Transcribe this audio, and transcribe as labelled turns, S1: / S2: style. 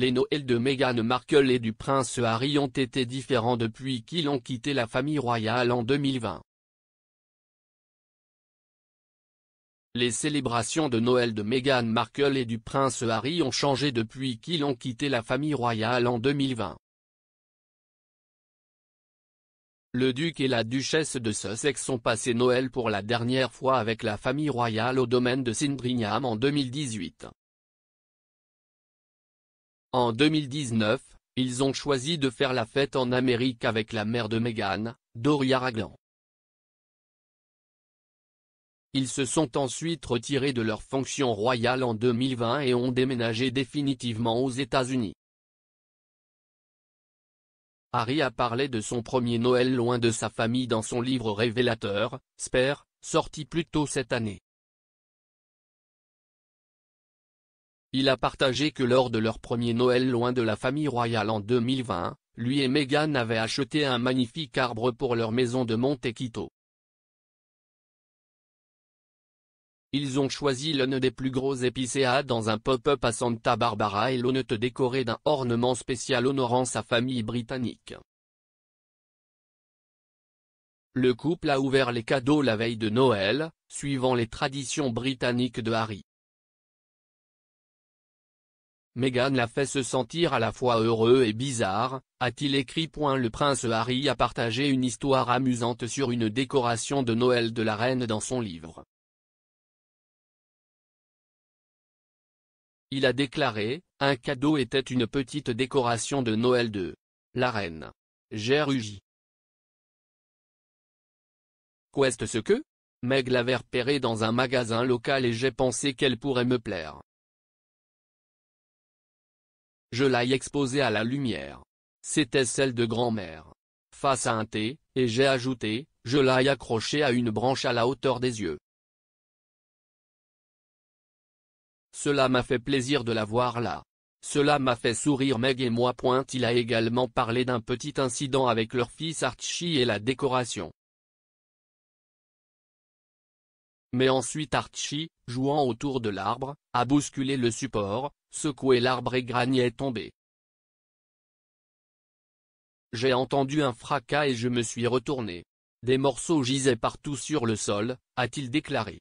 S1: Les Noëls de Meghan Markle et du prince Harry ont été différents depuis qu'ils ont quitté la famille royale en 2020. Les célébrations de Noël de Meghan Markle et du prince Harry ont changé depuis qu'ils ont quitté la famille royale en 2020. Le duc et la duchesse de Sussex ont passé Noël pour la dernière fois avec la famille royale au domaine de Sindringham en 2018. En 2019, ils ont choisi de faire la fête en Amérique avec la mère de Meghan, Doria Raglan. Ils se sont ensuite retirés de leur fonction royale en 2020 et ont déménagé définitivement aux États-Unis. Harry a parlé de son premier Noël loin de sa famille dans son livre révélateur, Spare, sorti plus tôt cette année. Il a partagé que lors de leur premier Noël loin de la famille royale en 2020, lui et Meghan avaient acheté un magnifique arbre pour leur maison de Montequito. Ils ont choisi l'un des plus gros épicéas dans un pop-up à Santa Barbara et te décoré d'un ornement spécial honorant sa famille britannique. Le couple a ouvert les cadeaux la veille de Noël, suivant les traditions britanniques de Harry. Meghan l'a fait se sentir à la fois heureux et bizarre, a-t-il écrit. Le prince Harry a partagé une histoire amusante sur une décoration de Noël de la reine dans son livre. Il a déclaré, un cadeau était une petite décoration de Noël de la reine. J'ai rugi. Qu'est-ce que Meg l'avait repéré dans un magasin local et j'ai pensé qu'elle pourrait me plaire. Je l'ai exposée à la lumière. C'était celle de grand-mère. Face à un thé, et j'ai ajouté, je l'ai accrochée à une branche à la hauteur des yeux. Cela m'a fait plaisir de la voir là. Cela m'a fait sourire Meg et moi. Il a également parlé d'un petit incident avec leur fils Archie et la décoration. Mais ensuite Archie, jouant autour de l'arbre, a bousculé le support, secoué l'arbre et Granny tombé. J'ai entendu un fracas et je me suis retourné. Des morceaux gisaient partout sur le sol, a-t-il déclaré.